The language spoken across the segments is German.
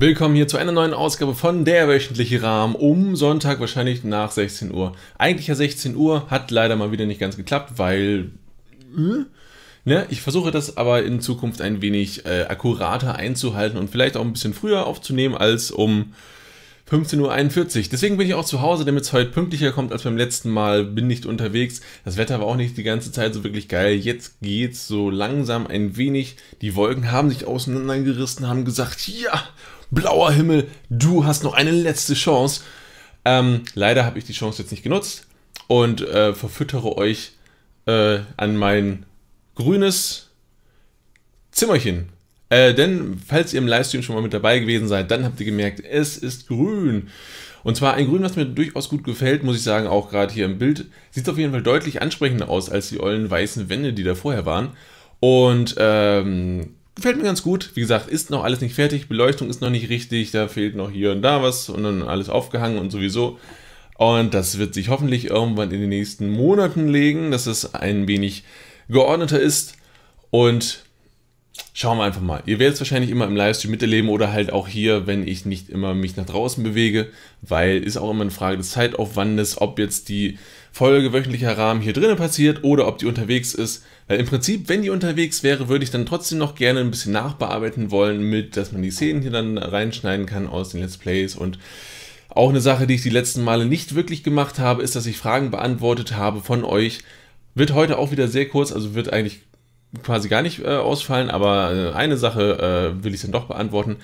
Willkommen hier zu einer neuen Ausgabe von der wöchentliche Rahmen um Sonntag wahrscheinlich nach 16 Uhr. Eigentlich ja 16 Uhr, hat leider mal wieder nicht ganz geklappt, weil... Äh, ne? Ich versuche das aber in Zukunft ein wenig äh, akkurater einzuhalten und vielleicht auch ein bisschen früher aufzunehmen als um 15.41 Uhr. Deswegen bin ich auch zu Hause, damit es heute pünktlicher kommt als beim letzten Mal. Bin nicht unterwegs. Das Wetter war auch nicht die ganze Zeit so wirklich geil. Jetzt geht's so langsam ein wenig. Die Wolken haben sich auseinandergerissen, haben gesagt, ja, blauer Himmel, du hast noch eine letzte Chance. Ähm, leider habe ich die Chance jetzt nicht genutzt und äh, verfüttere euch äh, an mein grünes Zimmerchen. Äh, denn falls ihr im Livestream schon mal mit dabei gewesen seid, dann habt ihr gemerkt, es ist grün. Und zwar ein Grün, was mir durchaus gut gefällt, muss ich sagen, auch gerade hier im Bild. Sieht auf jeden Fall deutlich ansprechender aus als die ollen weißen Wände, die da vorher waren. Und ähm, gefällt mir ganz gut. Wie gesagt, ist noch alles nicht fertig, Beleuchtung ist noch nicht richtig, da fehlt noch hier und da was und dann alles aufgehangen und sowieso. Und das wird sich hoffentlich irgendwann in den nächsten Monaten legen, dass es ein wenig geordneter ist. Und Schauen wir einfach mal. Ihr werdet es wahrscheinlich immer im Livestream miterleben oder halt auch hier, wenn ich nicht immer mich nach draußen bewege, weil ist auch immer eine Frage des Zeitaufwandes, ob jetzt die Folge wöchentlicher Rahmen hier drinnen passiert oder ob die unterwegs ist. Weil im Prinzip, wenn die unterwegs wäre, würde ich dann trotzdem noch gerne ein bisschen nachbearbeiten wollen mit, dass man die Szenen hier dann reinschneiden kann aus den Let's Plays und auch eine Sache, die ich die letzten Male nicht wirklich gemacht habe, ist, dass ich Fragen beantwortet habe von euch. Wird heute auch wieder sehr kurz, also wird eigentlich quasi gar nicht äh, ausfallen, aber äh, eine Sache äh, will ich dann doch beantworten.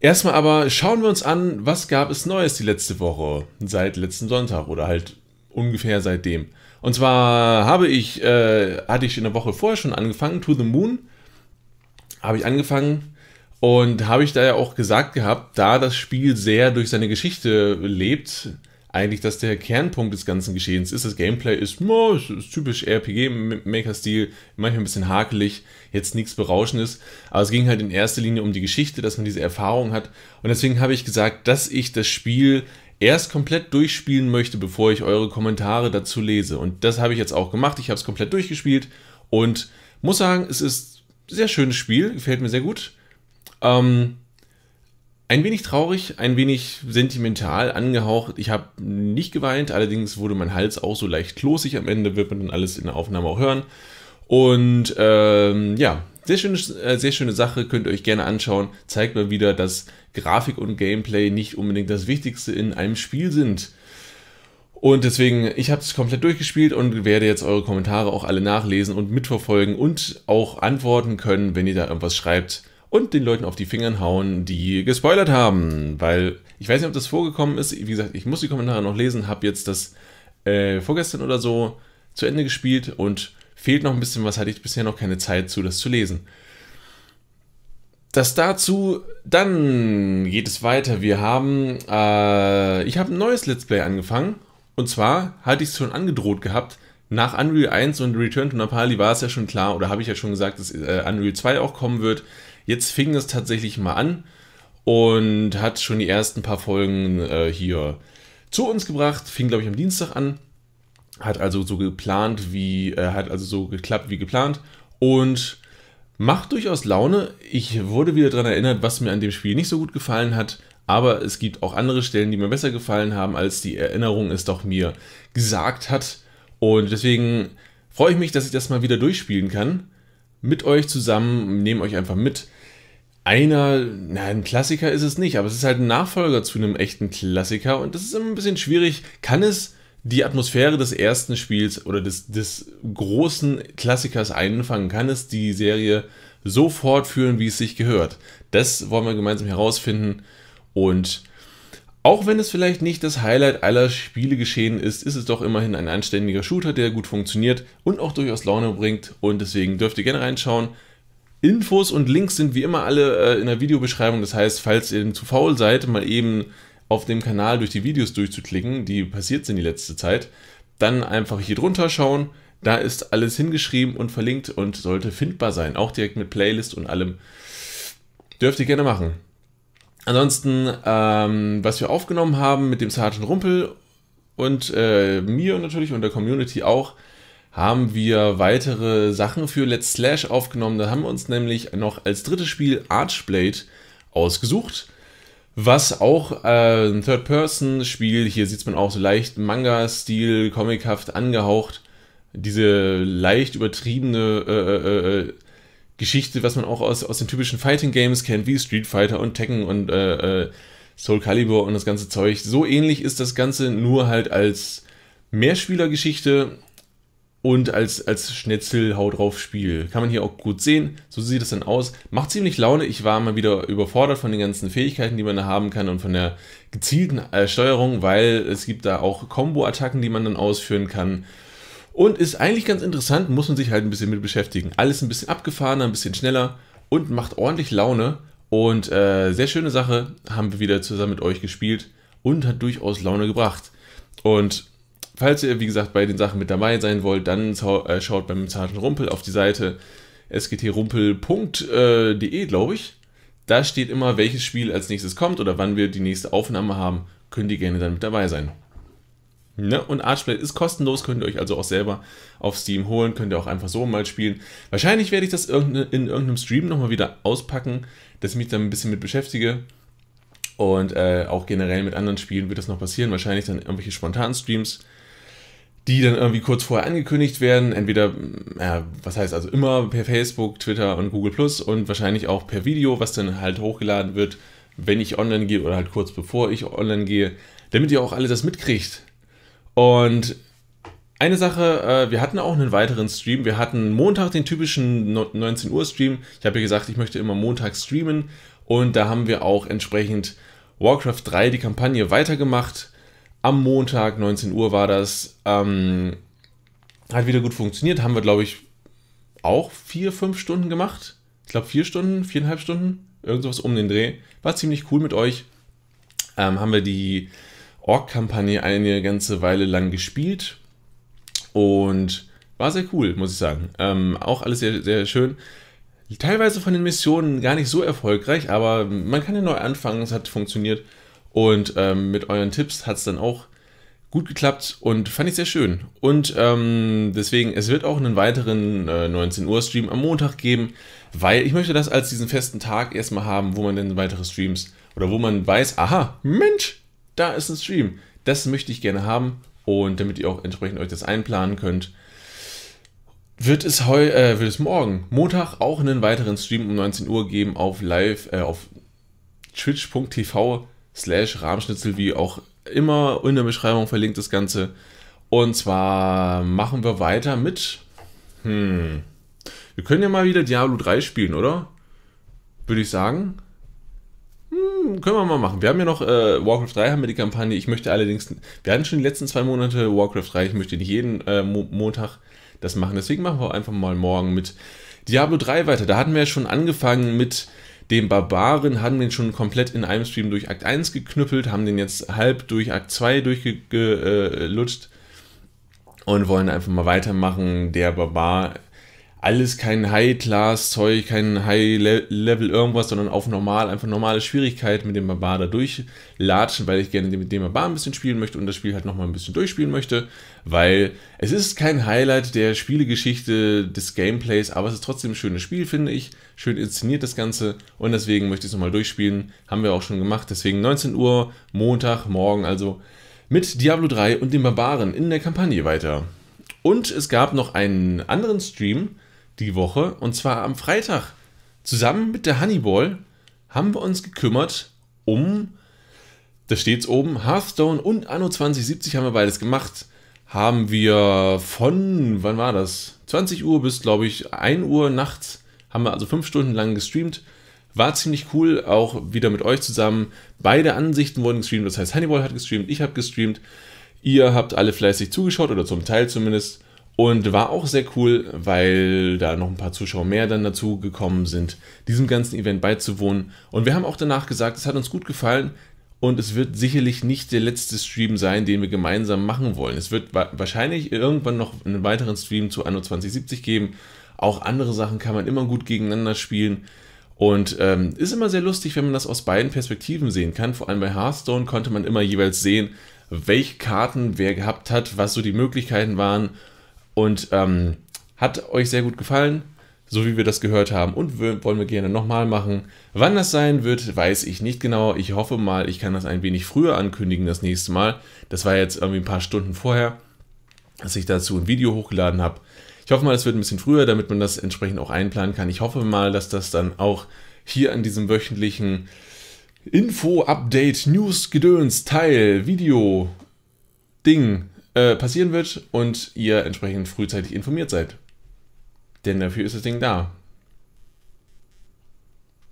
Erstmal aber schauen wir uns an, was gab es Neues die letzte Woche, seit letzten Sonntag oder halt ungefähr seitdem. Und zwar habe ich, äh, hatte ich in der Woche vorher schon angefangen, To the Moon, habe ich angefangen und habe ich da ja auch gesagt gehabt, da das Spiel sehr durch seine Geschichte lebt, eigentlich, dass der Kernpunkt des ganzen Geschehens ist. Das Gameplay ist, oh, ist, ist typisch RPG-Maker-Stil, manchmal ein bisschen hakelig, jetzt nichts Berauschendes. Aber es ging halt in erster Linie um die Geschichte, dass man diese Erfahrung hat. Und deswegen habe ich gesagt, dass ich das Spiel erst komplett durchspielen möchte, bevor ich eure Kommentare dazu lese. Und das habe ich jetzt auch gemacht. Ich habe es komplett durchgespielt und muss sagen, es ist ein sehr schönes Spiel, gefällt mir sehr gut. Ähm, ein wenig traurig, ein wenig sentimental angehaucht. Ich habe nicht geweint, allerdings wurde mein Hals auch so leicht losig. Am Ende wird man dann alles in der Aufnahme auch hören. Und ähm, ja, sehr schöne, äh, sehr schöne Sache, könnt ihr euch gerne anschauen. Zeigt mal wieder, dass Grafik und Gameplay nicht unbedingt das Wichtigste in einem Spiel sind. Und deswegen, ich habe es komplett durchgespielt und werde jetzt eure Kommentare auch alle nachlesen und mitverfolgen und auch antworten können, wenn ihr da irgendwas schreibt und den Leuten auf die Fingern hauen, die gespoilert haben. Weil ich weiß nicht, ob das vorgekommen ist. Wie gesagt, ich muss die Kommentare noch lesen, habe jetzt das äh, vorgestern oder so zu Ende gespielt und fehlt noch ein bisschen was, hatte ich bisher noch keine Zeit zu, das zu lesen. Das dazu, dann geht es weiter. Wir haben, äh, ich habe ein neues Let's Play angefangen. Und zwar hatte ich es schon angedroht gehabt. Nach Unreal 1 und Return to Napali war es ja schon klar, oder habe ich ja schon gesagt, dass äh, Unreal 2 auch kommen wird. Jetzt fing es tatsächlich mal an und hat schon die ersten paar Folgen äh, hier zu uns gebracht. Fing, glaube ich, am Dienstag an. Hat also so geplant wie, äh, hat also so geklappt wie geplant. Und macht durchaus Laune. Ich wurde wieder daran erinnert, was mir an dem Spiel nicht so gut gefallen hat. Aber es gibt auch andere Stellen, die mir besser gefallen haben, als die Erinnerung es doch mir gesagt hat. Und deswegen freue ich mich, dass ich das mal wieder durchspielen kann mit euch zusammen, nehmen euch einfach mit. Einer, na, ein Klassiker ist es nicht, aber es ist halt ein Nachfolger zu einem echten Klassiker und das ist immer ein bisschen schwierig. Kann es die Atmosphäre des ersten Spiels oder des, des großen Klassikers einfangen? Kann es die Serie so fortführen, wie es sich gehört? Das wollen wir gemeinsam herausfinden und auch wenn es vielleicht nicht das Highlight aller Spiele geschehen ist, ist es doch immerhin ein anständiger Shooter, der gut funktioniert und auch durchaus Laune bringt und deswegen dürft ihr gerne reinschauen. Infos und Links sind wie immer alle äh, in der Videobeschreibung, das heißt, falls ihr zu faul seid, mal eben auf dem Kanal durch die Videos durchzuklicken, die passiert sind die letzte Zeit, dann einfach hier drunter schauen, da ist alles hingeschrieben und verlinkt und sollte findbar sein, auch direkt mit Playlist und allem. Dürft ihr gerne machen. Ansonsten, ähm, was wir aufgenommen haben mit dem Sergeant Rumpel und äh, mir natürlich und der Community auch, haben wir weitere Sachen für Let's Slash aufgenommen. Da haben wir uns nämlich noch als drittes Spiel Archblade ausgesucht, was auch äh, ein Third-Person-Spiel, hier sieht man auch so leicht Manga-Stil, comichaft angehaucht, diese leicht übertriebene äh, äh, äh Geschichte, was man auch aus, aus den typischen Fighting Games kennt, wie Street Fighter und Tekken und äh, äh, Soul Calibur und das ganze Zeug. So ähnlich ist das Ganze nur halt als Mehrspielergeschichte und als, als Schnitzel hau drauf Spiel. Kann man hier auch gut sehen. So sieht das dann aus. Macht ziemlich Laune. Ich war mal wieder überfordert von den ganzen Fähigkeiten, die man da haben kann und von der gezielten äh, Steuerung, weil es gibt da auch Combo-Attacken, die man dann ausführen kann. Und ist eigentlich ganz interessant, muss man sich halt ein bisschen mit beschäftigen. Alles ein bisschen abgefahrener, ein bisschen schneller und macht ordentlich Laune. Und äh, sehr schöne Sache, haben wir wieder zusammen mit euch gespielt und hat durchaus Laune gebracht. Und falls ihr, wie gesagt, bei den Sachen mit dabei sein wollt, dann äh, schaut beim Sergeant Rumpel auf die Seite sgtrumpel.de, äh, glaube ich. Da steht immer, welches Spiel als nächstes kommt oder wann wir die nächste Aufnahme haben. Könnt ihr gerne dann mit dabei sein. Ne? Und Archblade ist kostenlos, könnt ihr euch also auch selber auf Steam holen, könnt ihr auch einfach so mal spielen. Wahrscheinlich werde ich das in irgendeinem Stream nochmal wieder auspacken, dass ich mich dann ein bisschen mit beschäftige. Und äh, auch generell mit anderen Spielen wird das noch passieren. Wahrscheinlich dann irgendwelche spontanen Streams, die dann irgendwie kurz vorher angekündigt werden. Entweder, äh, was heißt also immer per Facebook, Twitter und Google Plus und wahrscheinlich auch per Video, was dann halt hochgeladen wird, wenn ich online gehe oder halt kurz bevor ich online gehe, damit ihr auch alle das mitkriegt und eine Sache, äh, wir hatten auch einen weiteren Stream. Wir hatten Montag den typischen 19 Uhr Stream. Ich habe ja gesagt, ich möchte immer Montag streamen. Und da haben wir auch entsprechend Warcraft 3, die Kampagne, weitergemacht. Am Montag, 19 Uhr war das. Ähm, hat wieder gut funktioniert. Haben wir, glaube ich, auch vier, fünf Stunden gemacht. Ich glaube, vier Stunden, viereinhalb Stunden. Irgendwas um den Dreh. War ziemlich cool mit euch. Ähm, haben wir die Org-Kampagne eine ganze Weile lang gespielt und war sehr cool, muss ich sagen. Ähm, auch alles sehr, sehr schön. Teilweise von den Missionen gar nicht so erfolgreich, aber man kann ja neu anfangen, es hat funktioniert. Und ähm, mit euren Tipps hat es dann auch gut geklappt und fand ich sehr schön. Und ähm, deswegen, es wird auch einen weiteren äh, 19 Uhr Stream am Montag geben, weil ich möchte das als diesen festen Tag erstmal haben, wo man dann weitere Streams oder wo man weiß, aha, Mensch, da ist ein Stream. Das möchte ich gerne haben und damit ihr auch entsprechend euch das einplanen könnt, wird es, heu, äh, wird es morgen, Montag, auch einen weiteren Stream um 19 Uhr geben auf live, äh, auf twitch.tv slash Rahmschnitzel, wie auch immer in der Beschreibung verlinkt das Ganze. Und zwar machen wir weiter mit, hm, wir können ja mal wieder Diablo 3 spielen, oder? Würde ich sagen können, wir mal machen. Wir haben ja noch äh, Warcraft 3 haben wir die Kampagne. Ich möchte allerdings, wir hatten schon die letzten zwei Monate Warcraft 3. Ich möchte nicht jeden äh, Mo Montag das machen. Deswegen machen wir einfach mal morgen mit Diablo 3 weiter. Da hatten wir ja schon angefangen mit dem Barbaren, haben den schon komplett in einem Stream durch Akt 1 geknüppelt, haben den jetzt halb durch Akt 2 durchgelutscht äh, und wollen einfach mal weitermachen. Der Barbar alles kein High-Class-Zeug, kein High-Level irgendwas, sondern auf normal, einfach normale Schwierigkeit mit dem Barbar da durchlatschen, weil ich gerne mit dem Barbar ein bisschen spielen möchte und das Spiel halt nochmal ein bisschen durchspielen möchte, weil es ist kein Highlight der Spielegeschichte, des Gameplays, aber es ist trotzdem ein schönes Spiel, finde ich. Schön inszeniert das Ganze und deswegen möchte ich es nochmal durchspielen. Haben wir auch schon gemacht, deswegen 19 Uhr, Montag, morgen, also mit Diablo 3 und den Barbaren in der Kampagne weiter. Und es gab noch einen anderen Stream, die Woche. Und zwar am Freitag. Zusammen mit der Honeyball haben wir uns gekümmert um, da steht's oben, Hearthstone und Anno 2070 haben wir beides gemacht. Haben wir von, wann war das? 20 Uhr bis, glaube ich, 1 Uhr nachts, haben wir also fünf Stunden lang gestreamt. War ziemlich cool, auch wieder mit euch zusammen. Beide Ansichten wurden gestreamt, das heißt, Honeyball hat gestreamt, ich habe gestreamt. Ihr habt alle fleißig zugeschaut oder zum Teil zumindest. Und war auch sehr cool, weil da noch ein paar Zuschauer mehr dann dazu gekommen sind, diesem ganzen Event beizuwohnen. Und wir haben auch danach gesagt, es hat uns gut gefallen und es wird sicherlich nicht der letzte Stream sein, den wir gemeinsam machen wollen. Es wird wahrscheinlich irgendwann noch einen weiteren Stream zu Anno 2070 geben. Auch andere Sachen kann man immer gut gegeneinander spielen. Und ähm, ist immer sehr lustig, wenn man das aus beiden Perspektiven sehen kann. Vor allem bei Hearthstone konnte man immer jeweils sehen, welche Karten wer gehabt hat, was so die Möglichkeiten waren und ähm, hat euch sehr gut gefallen, so wie wir das gehört haben und wollen wir gerne nochmal machen. Wann das sein wird, weiß ich nicht genau. Ich hoffe mal, ich kann das ein wenig früher ankündigen das nächste Mal. Das war jetzt irgendwie ein paar Stunden vorher, dass ich dazu ein Video hochgeladen habe. Ich hoffe mal, es wird ein bisschen früher, damit man das entsprechend auch einplanen kann. Ich hoffe mal, dass das dann auch hier an diesem wöchentlichen Info-Update, News-Gedöns-Teil, Video-Ding äh, passieren wird und ihr entsprechend frühzeitig informiert seid. Denn dafür ist das Ding da.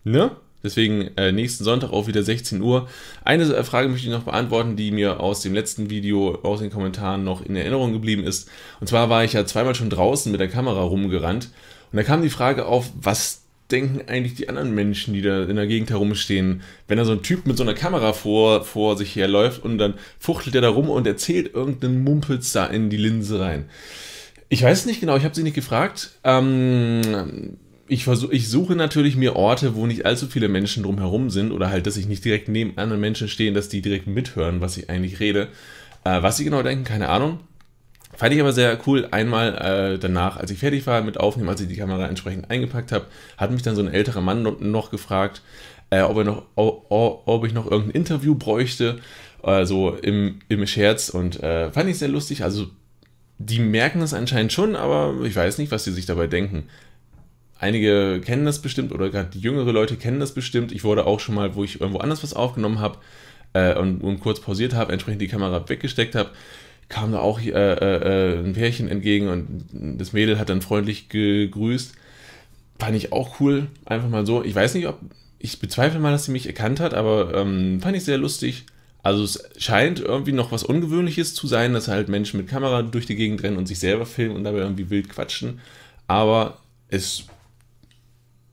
Ne? Deswegen äh, nächsten Sonntag auch wieder 16 Uhr. Eine äh, Frage möchte ich noch beantworten, die mir aus dem letzten Video, aus den Kommentaren noch in Erinnerung geblieben ist. Und zwar war ich ja zweimal schon draußen mit der Kamera rumgerannt. Und da kam die Frage auf, was denken eigentlich die anderen Menschen, die da in der Gegend herumstehen, wenn da so ein Typ mit so einer Kamera vor, vor sich herläuft und dann fuchtelt er da rum und erzählt irgendeinen Mumpels da in die Linse rein? Ich weiß nicht genau, ich habe sie nicht gefragt. Ähm, ich, versuch, ich suche natürlich mir Orte, wo nicht allzu viele Menschen drumherum sind oder halt, dass ich nicht direkt neben anderen Menschen stehe, dass die direkt mithören, was ich eigentlich rede. Äh, was sie genau denken, keine Ahnung. Fand ich aber sehr cool. Einmal äh, danach, als ich fertig war mit Aufnehmen, als ich die Kamera entsprechend eingepackt habe, hat mich dann so ein älterer Mann no noch gefragt, äh, ob, er noch, ob, ob ich noch irgendein Interview bräuchte, Also im, im Scherz. Und äh, fand ich sehr lustig. Also, die merken das anscheinend schon, aber ich weiß nicht, was sie sich dabei denken. Einige kennen das bestimmt oder gerade die jüngere Leute kennen das bestimmt. Ich wurde auch schon mal, wo ich irgendwo anders was aufgenommen habe äh, und, und kurz pausiert habe, entsprechend die Kamera weggesteckt habe, kam da auch äh, äh, ein Pärchen entgegen und das Mädel hat dann freundlich gegrüßt. Fand ich auch cool, einfach mal so. Ich weiß nicht, ob ich bezweifle mal, dass sie mich erkannt hat, aber ähm, fand ich sehr lustig. Also es scheint irgendwie noch was Ungewöhnliches zu sein, dass halt Menschen mit Kamera durch die Gegend rennen und sich selber filmen und dabei irgendwie wild quatschen. Aber es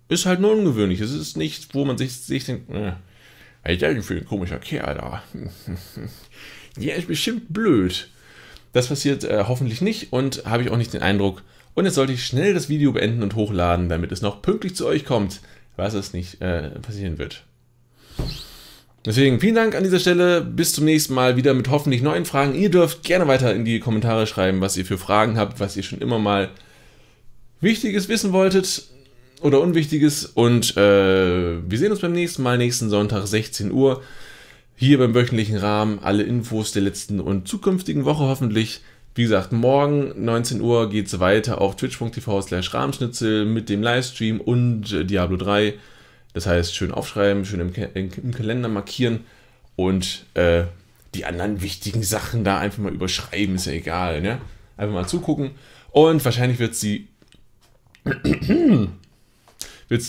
ist halt nur ungewöhnlich. Es ist nicht, wo man sich, sich denkt, äh, ich ist denn für ein komischer Kerl da? Der ist bestimmt blöd. Das passiert äh, hoffentlich nicht und habe ich auch nicht den Eindruck. Und jetzt sollte ich schnell das Video beenden und hochladen, damit es noch pünktlich zu euch kommt, was es nicht äh, passieren wird. Deswegen vielen Dank an dieser Stelle. Bis zum nächsten Mal wieder mit hoffentlich neuen Fragen. Ihr dürft gerne weiter in die Kommentare schreiben, was ihr für Fragen habt, was ihr schon immer mal Wichtiges wissen wolltet oder Unwichtiges. Und äh, wir sehen uns beim nächsten Mal, nächsten Sonntag, 16 Uhr hier beim wöchentlichen Rahmen alle Infos der letzten und zukünftigen Woche hoffentlich. Wie gesagt, morgen 19 Uhr geht es weiter auf twitch.tv slash Rahmschnitzel mit dem Livestream und äh, Diablo 3. Das heißt, schön aufschreiben, schön im, Ka im Kalender markieren und äh, die anderen wichtigen Sachen da einfach mal überschreiben, ist ja egal. Ne? Einfach mal zugucken. Und wahrscheinlich wird es die,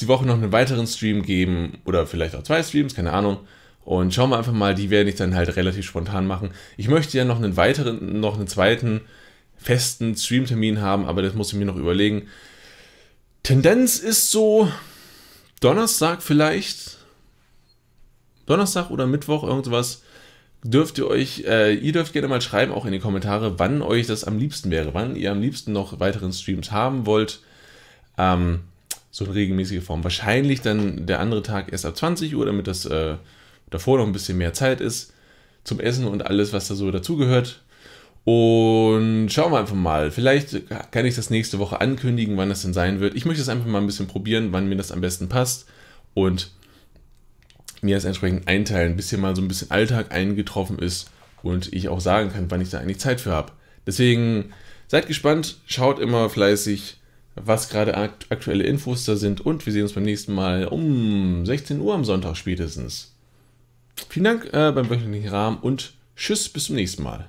die Woche noch einen weiteren Stream geben oder vielleicht auch zwei Streams, keine Ahnung. Und schauen wir einfach mal, die werde ich dann halt relativ spontan machen. Ich möchte ja noch einen weiteren, noch einen zweiten festen Streamtermin haben, aber das muss ich mir noch überlegen. Tendenz ist so Donnerstag vielleicht. Donnerstag oder Mittwoch irgendwas dürft ihr euch, äh, ihr dürft gerne mal schreiben, auch in die Kommentare, wann euch das am liebsten wäre, wann ihr am liebsten noch weiteren Streams haben wollt. Ähm, so in regelmäßiger Form. Wahrscheinlich dann der andere Tag erst ab 20 Uhr, damit das äh, davor noch ein bisschen mehr Zeit ist zum Essen und alles, was da so dazugehört. Und schauen wir einfach mal. Vielleicht kann ich das nächste Woche ankündigen, wann das denn sein wird. Ich möchte es einfach mal ein bisschen probieren, wann mir das am besten passt. Und mir das entsprechend einteilen, bis hier mal so ein bisschen Alltag eingetroffen ist und ich auch sagen kann, wann ich da eigentlich Zeit für habe. Deswegen seid gespannt, schaut immer fleißig, was gerade aktuelle Infos da sind und wir sehen uns beim nächsten Mal um 16 Uhr am Sonntag spätestens. Vielen Dank äh, beim wöchentlichen Rahmen und tschüss, bis zum nächsten Mal.